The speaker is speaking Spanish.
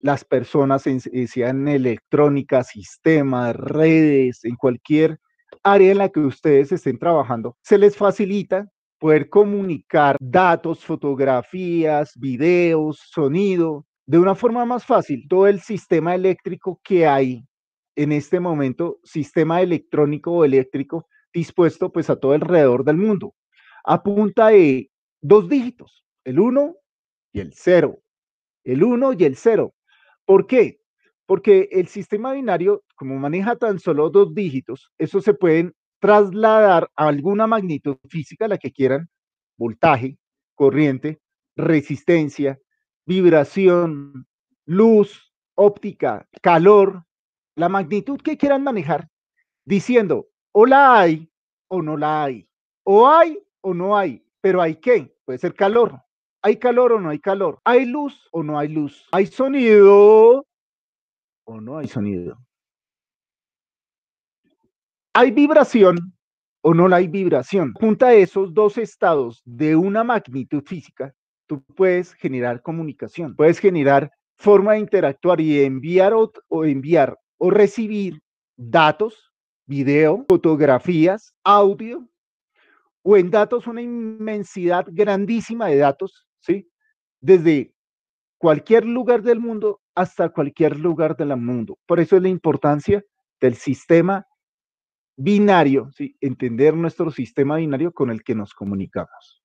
las personas, en, sean electrónica, sistemas, redes, en cualquier área en la que ustedes estén trabajando, se les facilita poder comunicar datos, fotografías, videos, sonido, de una forma más fácil. Todo el sistema eléctrico que hay en este momento, sistema electrónico o eléctrico, dispuesto pues a todo alrededor del mundo, apunta de dos dígitos, el 1 y el 0, el 1 y el 0. ¿Por qué? Porque el sistema binario, como maneja tan solo dos dígitos, eso se pueden trasladar a alguna magnitud física, la que quieran, voltaje, corriente, resistencia, vibración, luz, óptica, calor, la magnitud que quieran manejar, diciendo, o la hay o no la hay, o hay o no hay, pero hay qué, puede ser calor, ¿Hay calor o no hay calor? ¿Hay luz o no hay luz? ¿Hay sonido o no hay sonido? ¿Hay vibración o no hay vibración? Junta esos dos estados de una magnitud física, tú puedes generar comunicación, puedes generar forma de interactuar y enviar o enviar o recibir datos, video, fotografías, audio, o en datos una inmensidad grandísima de datos ¿sí? Desde cualquier lugar del mundo hasta cualquier lugar del mundo. Por eso es la importancia del sistema binario, ¿sí? entender nuestro sistema binario con el que nos comunicamos.